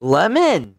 Lemon